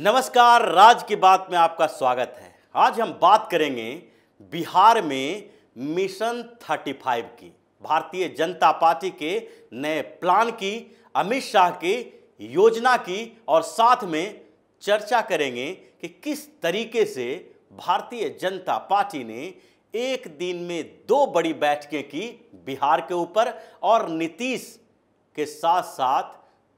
नमस्कार राज की बात में आपका स्वागत है आज हम बात करेंगे बिहार में मिशन 35 की भारतीय जनता पार्टी के नए प्लान की अमित शाह की योजना की और साथ में चर्चा करेंगे कि किस तरीके से भारतीय जनता पार्टी ने एक दिन में दो बड़ी बैठकें की बिहार के ऊपर और नीतीश के साथ साथ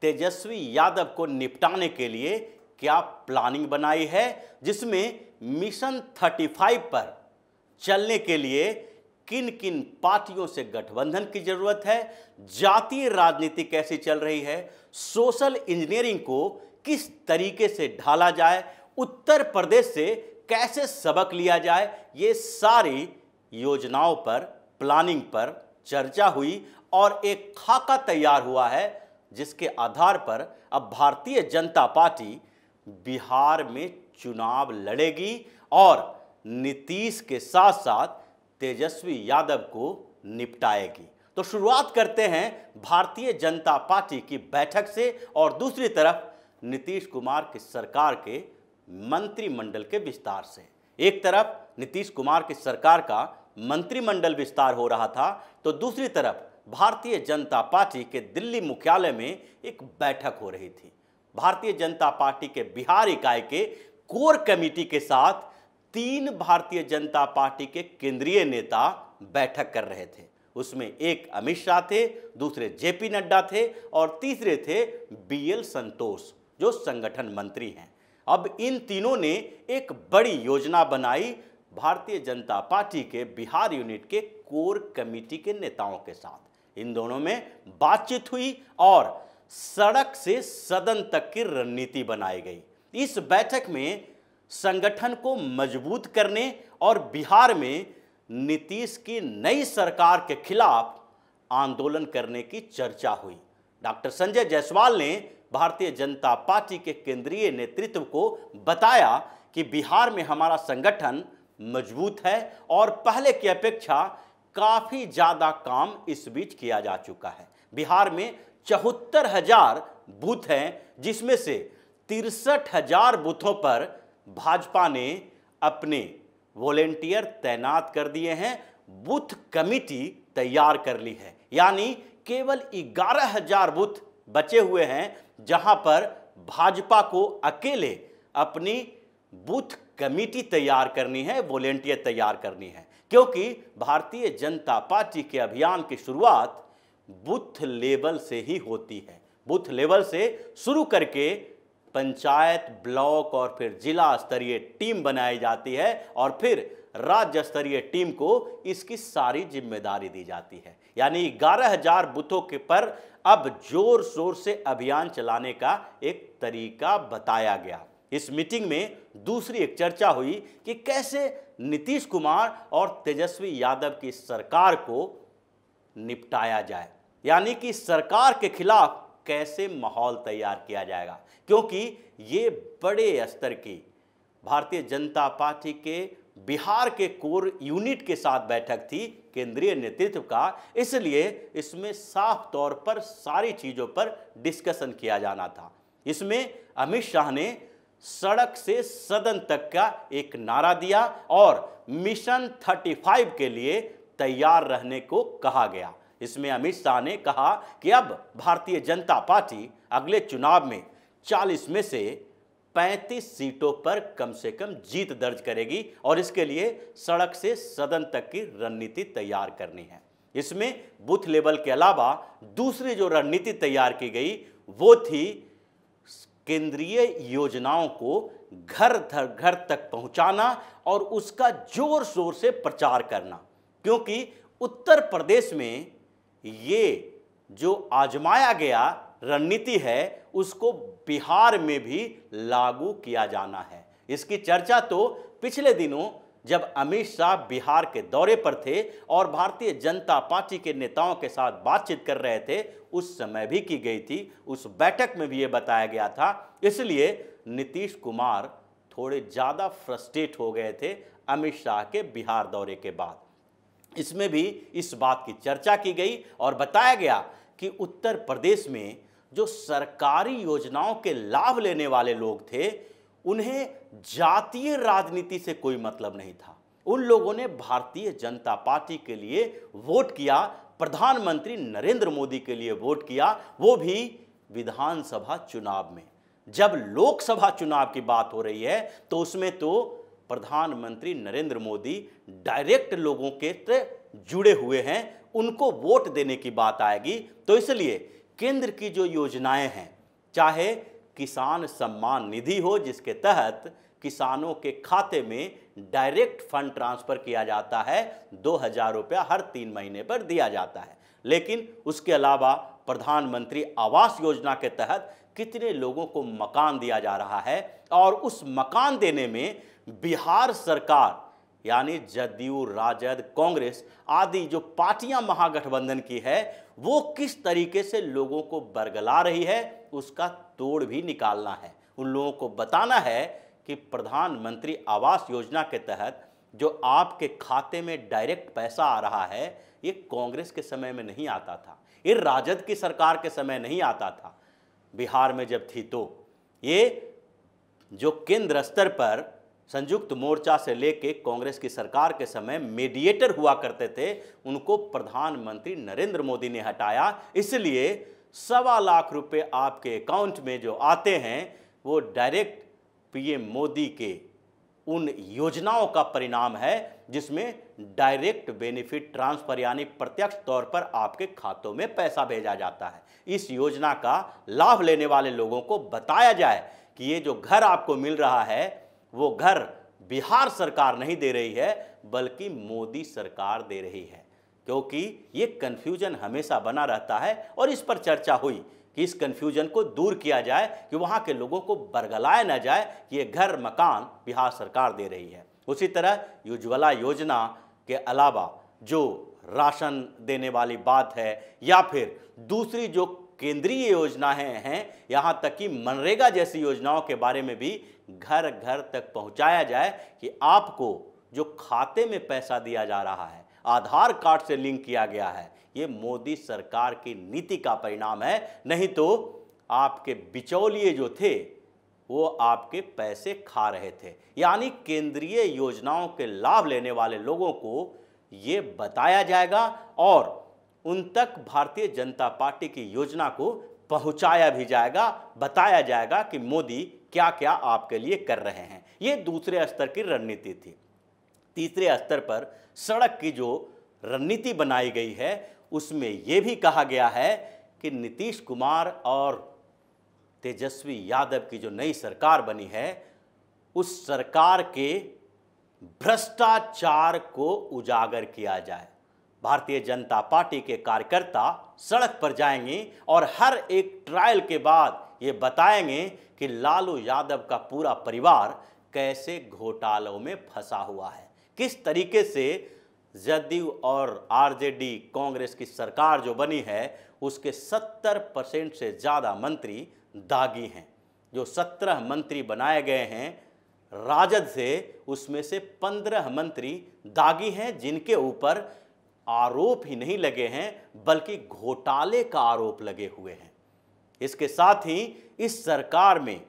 तेजस्वी यादव को निपटाने के लिए क्या प्लानिंग बनाई है जिसमें मिशन 35 पर चलने के लिए किन किन पार्टियों से गठबंधन की जरूरत है जातीय राजनीति कैसी चल रही है सोशल इंजीनियरिंग को किस तरीके से ढाला जाए उत्तर प्रदेश से कैसे सबक लिया जाए ये सारी योजनाओं पर प्लानिंग पर चर्चा हुई और एक खाका तैयार हुआ है जिसके आधार पर अब भारतीय जनता पार्टी बिहार में चुनाव लड़ेगी और नीतीश के साथ साथ तेजस्वी यादव को निपटाएगी तो शुरुआत करते हैं भारतीय जनता पार्टी की बैठक से और दूसरी तरफ नीतीश कुमार की सरकार के मंत्रिमंडल के विस्तार से एक तरफ नीतीश कुमार की सरकार का मंत्रिमंडल विस्तार हो रहा था तो दूसरी तरफ भारतीय जनता पार्टी के दिल्ली मुख्यालय में एक बैठक हो रही थी भारतीय जनता पार्टी के बिहार इकाई के कोर कमेटी के साथ तीन भारतीय जनता पार्टी के केंद्रीय नेता बैठक कर रहे थे उसमें एक अमित शाह थे दूसरे जेपी नड्डा थे और तीसरे थे बीएल संतोष जो संगठन मंत्री हैं अब इन तीनों ने एक बड़ी योजना बनाई भारतीय जनता पार्टी के बिहार यूनिट के कोर कमेटी के नेताओं के साथ इन दोनों में बातचीत हुई और सड़क से सदन तक की रणनीति बनाई गई इस बैठक में संगठन को मजबूत करने और बिहार में नीतीश की नई सरकार के खिलाफ आंदोलन करने की चर्चा हुई डॉक्टर संजय जायसवाल ने भारतीय जनता पार्टी के केंद्रीय नेतृत्व को बताया कि बिहार में हमारा संगठन मजबूत है और पहले की अपेक्षा काफ़ी ज़्यादा काम इस बीच किया जा चुका है बिहार में चौहत्तर हजार बूथ हैं जिसमें से तिरसठ हजार बूथों पर भाजपा ने अपने वॉलेंटियर तैनात कर दिए हैं बूथ कमिटी तैयार कर ली है यानी केवल ग्यारह हजार बूथ बचे हुए हैं जहां पर भाजपा को अकेले अपनी बूथ कमेटी तैयार करनी है वॉलेंटियर तैयार करनी है क्योंकि भारतीय जनता पार्टी के अभियान की शुरुआत बूथ लेवल से ही होती है बूथ लेवल से शुरू करके पंचायत ब्लॉक और फिर जिला स्तरीय टीम बनाई जाती है और फिर राज्य स्तरीय टीम को इसकी सारी जिम्मेदारी दी जाती है यानी ग्यारह हजार बूथों के पर अब जोर शोर से अभियान चलाने का एक तरीका बताया गया इस मीटिंग में दूसरी एक चर्चा हुई कि कैसे नीतीश कुमार और तेजस्वी यादव की सरकार को निपटाया जाए यानी कि सरकार के खिलाफ कैसे माहौल तैयार किया जाएगा क्योंकि ये बड़े स्तर की भारतीय जनता पार्टी के बिहार के कोर यूनिट के साथ बैठक थी केंद्रीय नेतृत्व का इसलिए इसमें साफ तौर पर सारी चीज़ों पर डिस्कशन किया जाना था इसमें अमित शाह ने सड़क से सदन तक का एक नारा दिया और मिशन 35 के लिए तैयार रहने को कहा गया इसमें अमित शाह ने कहा कि अब भारतीय जनता पार्टी अगले चुनाव में 40 में से 35 सीटों पर कम से कम जीत दर्ज करेगी और इसके लिए सड़क से सदन तक की रणनीति तैयार करनी है इसमें बूथ लेवल के अलावा दूसरी जो रणनीति तैयार की गई वो थी केंद्रीय योजनाओं को घर घर घर तक पहुंचाना और उसका जोर शोर से प्रचार करना क्योंकि उत्तर प्रदेश में ये जो आजमाया गया रणनीति है उसको बिहार में भी लागू किया जाना है इसकी चर्चा तो पिछले दिनों जब अमित शाह बिहार के दौरे पर थे और भारतीय जनता पार्टी के नेताओं के साथ बातचीत कर रहे थे उस समय भी की गई थी उस बैठक में भी ये बताया गया था इसलिए नीतीश कुमार थोड़े ज़्यादा फ्रस्ट्रेट हो गए थे अमित शाह के बिहार दौरे के बाद इसमें भी इस बात की चर्चा की गई और बताया गया कि उत्तर प्रदेश में जो सरकारी योजनाओं के लाभ लेने वाले लोग थे उन्हें जातीय राजनीति से कोई मतलब नहीं था उन लोगों ने भारतीय जनता पार्टी के लिए वोट किया प्रधानमंत्री नरेंद्र मोदी के लिए वोट किया वो भी विधानसभा चुनाव में जब लोकसभा चुनाव की बात हो रही है तो उसमें तो प्रधानमंत्री नरेंद्र मोदी डायरेक्ट लोगों के जुड़े हुए हैं उनको वोट देने की बात आएगी तो इसलिए केंद्र की जो योजनाएं हैं चाहे किसान सम्मान निधि हो जिसके तहत किसानों के खाते में डायरेक्ट फंड ट्रांसफ़र किया जाता है दो हज़ार रुपया हर तीन महीने पर दिया जाता है लेकिन उसके अलावा प्रधानमंत्री आवास योजना के तहत कितने लोगों को मकान दिया जा रहा है और उस मकान देने में बिहार सरकार यानी जदयू राजद कांग्रेस आदि जो पार्टियां महागठबंधन की है वो किस तरीके से लोगों को बरगला रही है उसका तोड़ भी निकालना है उन लोगों को बताना है कि प्रधानमंत्री आवास योजना के तहत जो आपके खाते में डायरेक्ट पैसा आ रहा है ये कांग्रेस के समय में नहीं आता था ये राजद की सरकार के समय नहीं आता था बिहार में जब थी तो ये जो केंद्र स्तर पर संयुक्त मोर्चा से लेके कांग्रेस की सरकार के समय मीडिएटर हुआ करते थे उनको प्रधानमंत्री नरेंद्र मोदी ने हटाया इसलिए सवा लाख रुपए आपके अकाउंट में जो आते हैं वो डायरेक्ट पीएम मोदी के उन योजनाओं का परिणाम है जिसमें डायरेक्ट बेनिफिट ट्रांसफर यानी प्रत्यक्ष तौर पर आपके खातों में पैसा भेजा जाता है इस योजना का लाभ लेने वाले लोगों को बताया जाए कि ये जो घर आपको मिल रहा है वो घर बिहार सरकार नहीं दे रही है बल्कि मोदी सरकार दे रही है क्योंकि ये कन्फ्यूजन हमेशा बना रहता है और इस पर चर्चा हुई कि इस कन्फ्यूजन को दूर किया जाए कि वहाँ के लोगों को बरगलाया ना जाए कि ये घर मकान बिहार सरकार दे रही है उसी तरह उज्ज्वला योजना के अलावा जो राशन देने वाली बात है या फिर दूसरी जो केंद्रीय योजनाएं हैं, हैं यहाँ तक कि मनरेगा जैसी योजनाओं के बारे में भी घर घर तक पहुँचाया जाए कि आपको जो खाते में पैसा दिया जा रहा है आधार कार्ड से लिंक किया गया है ये मोदी सरकार की नीति का परिणाम है नहीं तो आपके बिचौलिए जो थे वो आपके पैसे खा रहे थे यानी केंद्रीय योजनाओं के लाभ लेने वाले लोगों को ये बताया जाएगा और उन तक भारतीय जनता पार्टी की योजना को पहुंचाया भी जाएगा बताया जाएगा कि मोदी क्या क्या आपके लिए कर रहे हैं ये दूसरे स्तर की रणनीति थी तीसरे स्तर पर सड़क की जो रणनीति बनाई गई है उसमें यह भी कहा गया है कि नीतीश कुमार और तेजस्वी यादव की जो नई सरकार बनी है उस सरकार के भ्रष्टाचार को उजागर किया जाए भारतीय जनता पार्टी के कार्यकर्ता सड़क पर जाएंगे और हर एक ट्रायल के बाद ये बताएंगे कि लालू यादव का पूरा परिवार कैसे घोटालों में फंसा हुआ है किस तरीके से जदयू और आरजेडी कांग्रेस की सरकार जो बनी है उसके 70 परसेंट से ज़्यादा मंत्री दागी हैं जो 17 मंत्री बनाए गए हैं राजद से उसमें से 15 मंत्री दागी हैं जिनके ऊपर आरोप ही नहीं लगे हैं बल्कि घोटाले का आरोप लगे हुए हैं इसके साथ ही इस सरकार में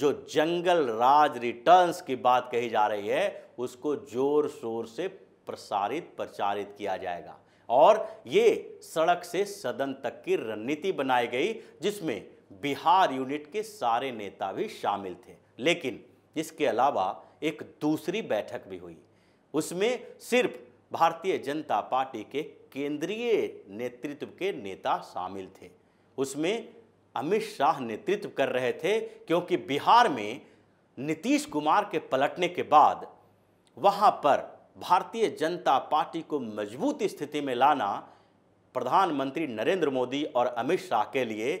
जो जंगल राज रिटर्न्स की बात कही जा रही है उसको जोर शोर से प्रसारित प्रचारित किया जाएगा और ये सड़क से सदन तक की रणनीति बनाई गई जिसमें बिहार यूनिट के सारे नेता भी शामिल थे लेकिन इसके अलावा एक दूसरी बैठक भी हुई उसमें सिर्फ भारतीय जनता पार्टी के केंद्रीय नेतृत्व के नेता शामिल थे उसमें अमित शाह नेतृत्व कर रहे थे क्योंकि बिहार में नीतीश कुमार के पलटने के बाद वहाँ पर भारतीय जनता पार्टी को मजबूत स्थिति में लाना प्रधानमंत्री नरेंद्र मोदी और अमित शाह के लिए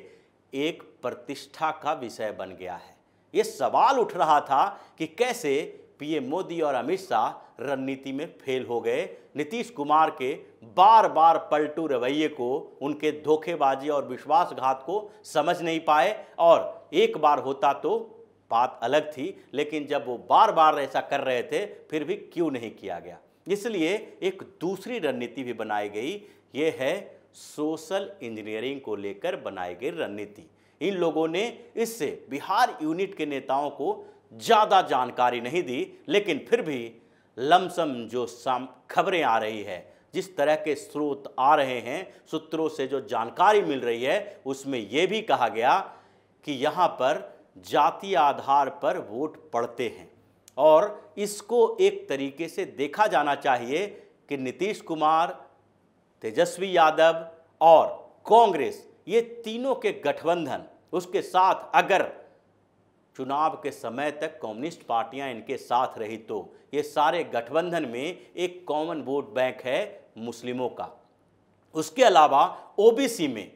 एक प्रतिष्ठा का विषय बन गया है ये सवाल उठ रहा था कि कैसे पीएम मोदी और अमित शाह रणनीति में फेल हो गए नीतीश कुमार के बार बार पलटू रवैये को उनके धोखेबाजी और विश्वासघात को समझ नहीं पाए और एक बार होता तो बात अलग थी लेकिन जब वो बार बार ऐसा कर रहे थे फिर भी क्यों नहीं किया गया इसलिए एक दूसरी रणनीति भी बनाई गई ये है सोशल इंजीनियरिंग को लेकर बनाई गई रणनीति इन लोगों ने इससे बिहार यूनिट के नेताओं को ज़्यादा जानकारी नहीं दी लेकिन फिर भी लमसम जो साम खबरें आ रही है जिस तरह के स्रोत आ रहे हैं सूत्रों से जो जानकारी मिल रही है उसमें यह भी कहा गया कि यहाँ पर जाति आधार पर वोट पड़ते हैं और इसको एक तरीके से देखा जाना चाहिए कि नीतीश कुमार तेजस्वी यादव और कांग्रेस ये तीनों के गठबंधन उसके साथ अगर चुनाव के समय तक कम्युनिस्ट पार्टियां इनके साथ रही तो ये सारे गठबंधन में एक कॉमन वोट बैंक है मुस्लिमों का उसके अलावा ओबीसी में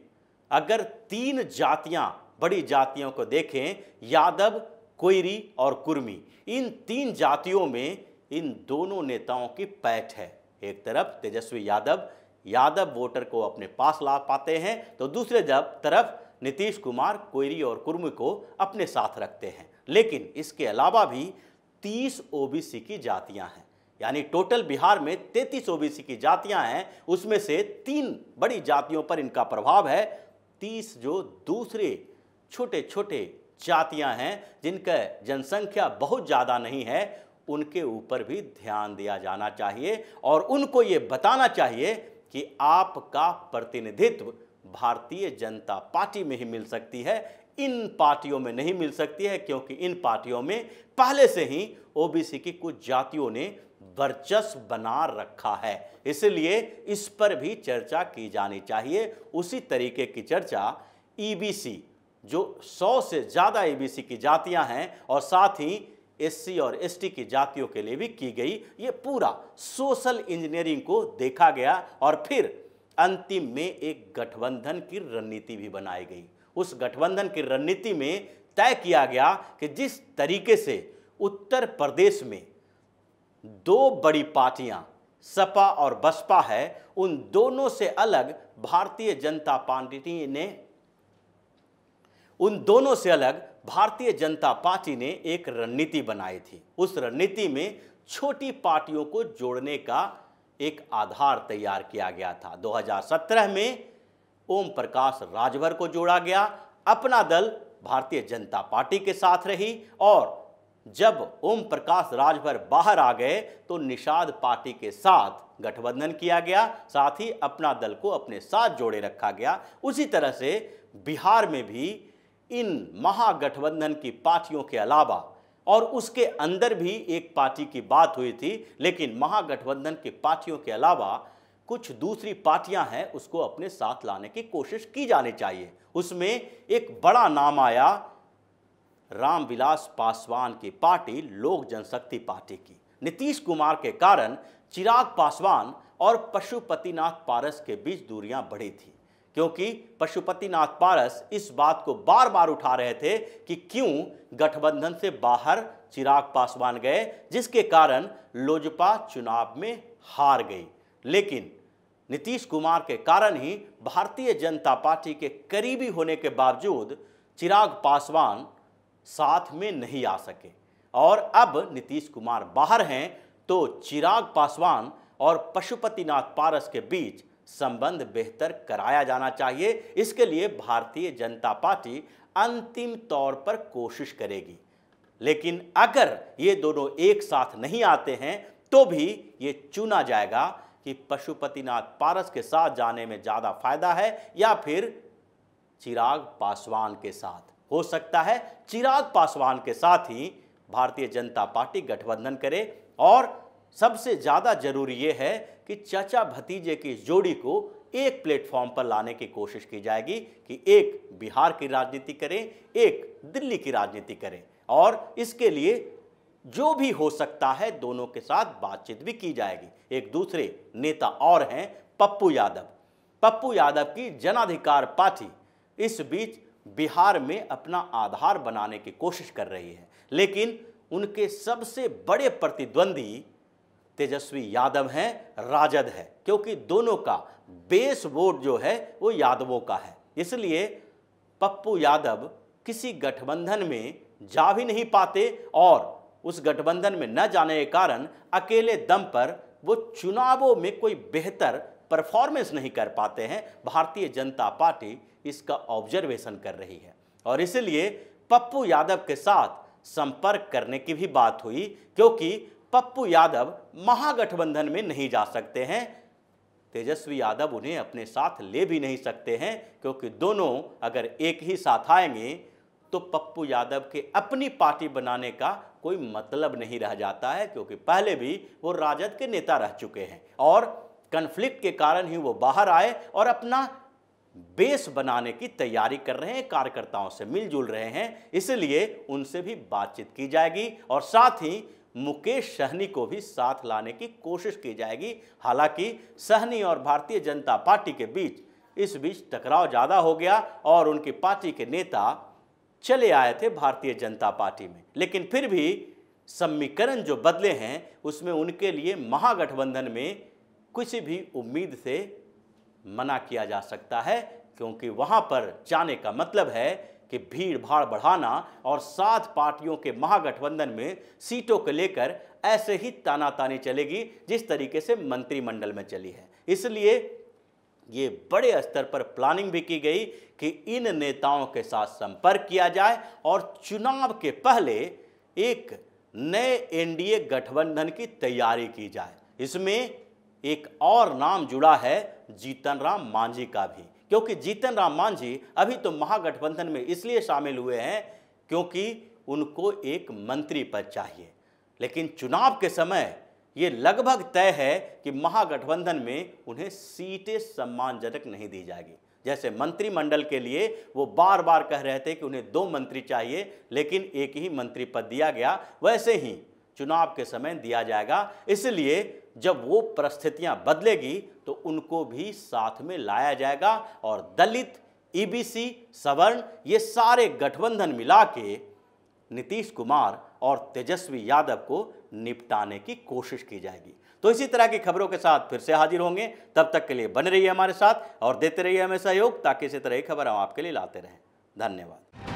अगर तीन जातियां बड़ी जातियों को देखें यादव कोयरी और कुर्मी इन तीन जातियों में इन दोनों नेताओं की पैठ है एक तरफ तेजस्वी यादव यादव वोटर को अपने पास ला पाते हैं तो दूसरे तरफ नीतीश कुमार कोयरी और कुर्मी को अपने साथ रखते हैं लेकिन इसके अलावा भी 30 ओबीसी की जातियां हैं यानी टोटल बिहार में 33 ओबीसी की जातियां हैं उसमें से तीन बड़ी जातियों पर इनका प्रभाव है 30 जो दूसरे छोटे छोटे जातियां हैं जिनका जनसंख्या बहुत ज़्यादा नहीं है उनके ऊपर भी ध्यान दिया जाना चाहिए और उनको ये बताना चाहिए कि आपका प्रतिनिधित्व भारतीय जनता पार्टी में ही मिल सकती है इन पार्टियों में नहीं मिल सकती है क्योंकि इन पार्टियों में पहले से ही ओबीसी की कुछ जातियों ने वर्चस्व बना रखा है इसलिए इस पर भी चर्चा की जानी चाहिए उसी तरीके की चर्चा ईबीसी e जो 100 से ज़्यादा ईबीसी e की जातियां हैं और साथ ही एससी और एसटी की जातियों के लिए भी की गई ये पूरा सोशल इंजीनियरिंग को देखा गया और फिर अंतिम में एक गठबंधन की रणनीति भी बनाई गई उस गठबंधन की रणनीति में तय किया गया कि जिस तरीके से उत्तर प्रदेश में दो बड़ी पार्टियां सपा और बसपा है उन दोनों से अलग भारतीय जनता पार्टी ने उन दोनों से अलग भारतीय जनता पार्टी ने एक रणनीति बनाई थी उस रणनीति में छोटी पार्टियों को जोड़ने का एक आधार तैयार किया गया था 2017 में ओम प्रकाश राजभर को जोड़ा गया अपना दल भारतीय जनता पार्टी के साथ रही और जब ओम प्रकाश राजभर बाहर आ गए तो निषाद पार्टी के साथ गठबंधन किया गया साथ ही अपना दल को अपने साथ जोड़े रखा गया उसी तरह से बिहार में भी इन महागठबंधन की पार्टियों के अलावा और उसके अंदर भी एक पार्टी की बात हुई थी लेकिन महागठबंधन के पार्टियों के अलावा कुछ दूसरी पार्टियां हैं उसको अपने साथ लाने की कोशिश की जानी चाहिए उसमें एक बड़ा नाम आया रामविलास पासवान की पार्टी लोक जनशक्ति पार्टी की नीतीश कुमार के कारण चिराग पासवान और पशुपतिनाथ पारस के बीच दूरियां बढ़ी थी क्योंकि पशुपतिनाथ पारस इस बात को बार बार उठा रहे थे कि क्यों गठबंधन से बाहर चिराग पासवान गए जिसके कारण लोजपा चुनाव में हार गई लेकिन नीतीश कुमार के कारण ही भारतीय जनता पार्टी के करीबी होने के बावजूद चिराग पासवान साथ में नहीं आ सके और अब नीतीश कुमार बाहर हैं तो चिराग पासवान और पशुपतिनाथ पारस के बीच संबंध बेहतर कराया जाना चाहिए इसके लिए भारतीय जनता पार्टी अंतिम तौर पर कोशिश करेगी लेकिन अगर ये दोनों एक साथ नहीं आते हैं तो भी ये चुना जाएगा कि पशुपतिनाथ पारस के साथ जाने में ज़्यादा फायदा है या फिर चिराग पासवान के साथ हो सकता है चिराग पासवान के साथ ही भारतीय जनता पार्टी गठबंधन करे और सबसे ज़्यादा जरूरी ये है कि चाचा भतीजे की जोड़ी को एक प्लेटफॉर्म पर लाने की कोशिश की जाएगी कि एक बिहार की राजनीति करें एक दिल्ली की राजनीति करें और इसके लिए जो भी हो सकता है दोनों के साथ बातचीत भी की जाएगी एक दूसरे नेता और हैं पप्पू यादव पप्पू यादव की जनाधिकार पार्टी इस बीच बिहार में अपना आधार बनाने की कोशिश कर रही है लेकिन उनके सबसे बड़े प्रतिद्वंदी तेजस्वी यादव हैं राजद है क्योंकि दोनों का बेस वोट जो है वो यादवों का है इसलिए पप्पू यादव किसी गठबंधन में जा भी नहीं पाते और उस गठबंधन में न जाने के कारण अकेले दम पर वो चुनावों में कोई बेहतर परफॉर्मेंस नहीं कर पाते हैं भारतीय जनता पार्टी इसका ऑब्जर्वेशन कर रही है और इसलिए पप्पू यादव के साथ संपर्क करने की भी बात हुई क्योंकि पप्पू यादव महागठबंधन में नहीं जा सकते हैं तेजस्वी यादव उन्हें अपने साथ ले भी नहीं सकते हैं क्योंकि दोनों अगर एक ही साथ आएंगे तो पप्पू यादव के अपनी पार्टी बनाने का कोई मतलब नहीं रह जाता है क्योंकि पहले भी वो राजद के नेता रह चुके हैं और कन्फ्लिक्ट के कारण ही वो बाहर आए और अपना बेस बनाने की तैयारी कर रहे हैं कार्यकर्ताओं से मिलजुल रहे हैं इसलिए उनसे भी बातचीत की जाएगी और साथ ही मुकेश सहनी को भी साथ लाने की कोशिश की जाएगी हालांकि सहनी और भारतीय जनता पार्टी के बीच इस बीच टकराव ज़्यादा हो गया और उनकी पार्टी के नेता चले आए थे भारतीय जनता पार्टी में लेकिन फिर भी समीकरण जो बदले हैं उसमें उनके लिए महागठबंधन में किसी भी उम्मीद से मना किया जा सकता है क्योंकि वहाँ पर जाने का मतलब है कि भीड़ भाड़ बढ़ाना और सात पार्टियों के महागठबंधन में सीटों को लेकर ऐसे ही तानातानी चलेगी जिस तरीके से मंत्रिमंडल में चली है इसलिए ये बड़े स्तर पर प्लानिंग भी की गई कि इन नेताओं के साथ संपर्क किया जाए और चुनाव के पहले एक नए एनडीए गठबंधन की तैयारी की जाए इसमें एक और नाम जुड़ा है जीतन राम मांझी का भी क्योंकि जीतन राम मांझी अभी तो महागठबंधन में इसलिए शामिल हुए हैं क्योंकि उनको एक मंत्री पद चाहिए लेकिन चुनाव के समय ये लगभग तय है कि महागठबंधन में उन्हें सीटें सम्मानजनक नहीं दी जाएगी जैसे मंत्रिमंडल के लिए वो बार बार कह रहे थे कि उन्हें दो मंत्री चाहिए लेकिन एक ही मंत्री पद दिया गया वैसे ही चुनाव के समय दिया जाएगा इसलिए जब वो परिस्थितियां बदलेगी तो उनको भी साथ में लाया जाएगा और दलित ईबीसी e सवर्ण ये सारे गठबंधन मिला के नीतीश कुमार और तेजस्वी यादव को निपटाने की कोशिश की जाएगी तो इसी तरह की खबरों के साथ फिर से हाजिर होंगे तब तक के लिए बने रहिए हमारे साथ और देते रहिए हमें सहयोग ताकि इसी तरह की खबर हम आपके लिए लाते रहें धन्यवाद